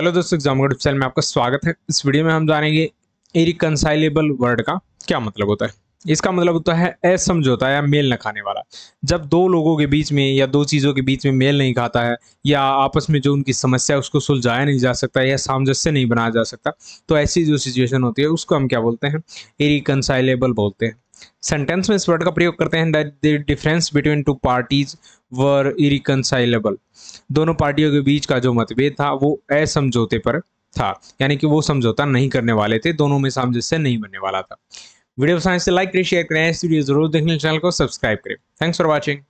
hello दोस्तों exam का channel में आपका स्वागत है इस वीडियो में हम जानेंगे इरिकनसाइलेबल वर्ड का क्या मतलब होता है इसका मतलब होता है असमझौता या मेल न खाने वाला जब दो लोगों के बीच में या दो चीज़ों के बीच में मेल नहीं खाता है या आपस में जो उनकी समस्या है उसको सुलझाया नहीं जा सकता या सामंजस्य नहीं बनाया जा सकता तो ऐसी जो सिचुएशन होती है उसको हम क्या बोलते हैं इरिकनसाइलेबल बोलते हैं सेंटेंस में इस वर्ड का प्रयोग करते हैं that the difference between two parties were irreconcilable दोनों पार्टियों के बीच का जो मतभेद था वो असमझौते पर था यानी कि वो समझौता नहीं करने वाले थे दोनों में सामंजस्य नहीं बनने वाला था वीडियो पसंद से लाइक तो करें शेयर करें इस वीडियो जरूर देखने चैनल को सब्सक्राइब करें थैंक्स फॉर वॉचिंग